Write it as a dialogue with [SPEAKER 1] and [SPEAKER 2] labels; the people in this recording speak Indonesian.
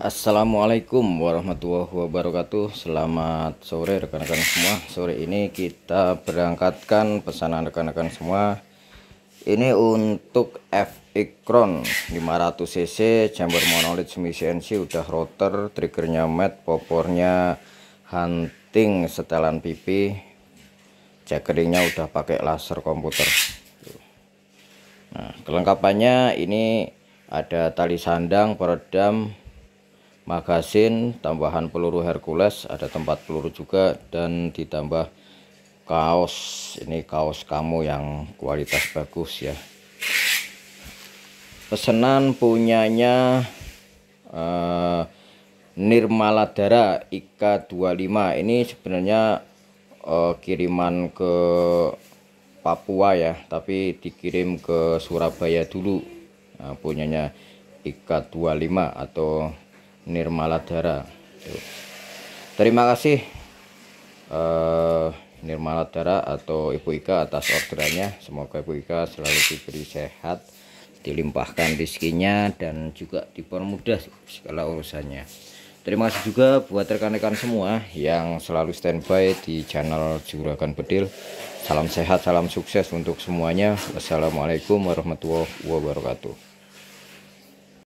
[SPEAKER 1] Assalamualaikum warahmatullahi wabarakatuh Selamat sore rekan-rekan semua Sore ini kita berangkatkan pesanan rekan-rekan semua Ini untuk FX Crown 500cc chamber monolith semi CNC Udah rotor, triggernya mat popornya hunting setelan pipi Jackeringnya udah pakai laser komputer Nah kelengkapannya ini ada tali sandang, peredam, magasin tambahan peluru Hercules ada tempat peluru juga dan ditambah kaos ini kaos kamu yang kualitas bagus ya pesenan punyanya uh, Dara IK25 ini sebenarnya uh, kiriman ke Papua ya tapi dikirim ke Surabaya dulu nah, punyanya IK25 atau Nirmaladara Tuh. terima kasih uh, eh, Nirmaladara atau Ibu Ika atas orderannya semoga Ibu Ika selalu diberi sehat dilimpahkan rezekinya dan juga dipermudah segala urusannya terima kasih juga buat rekan-rekan semua yang selalu standby di channel Juragan Bedil salam sehat salam sukses untuk semuanya wassalamualaikum warahmatullahi wabarakatuh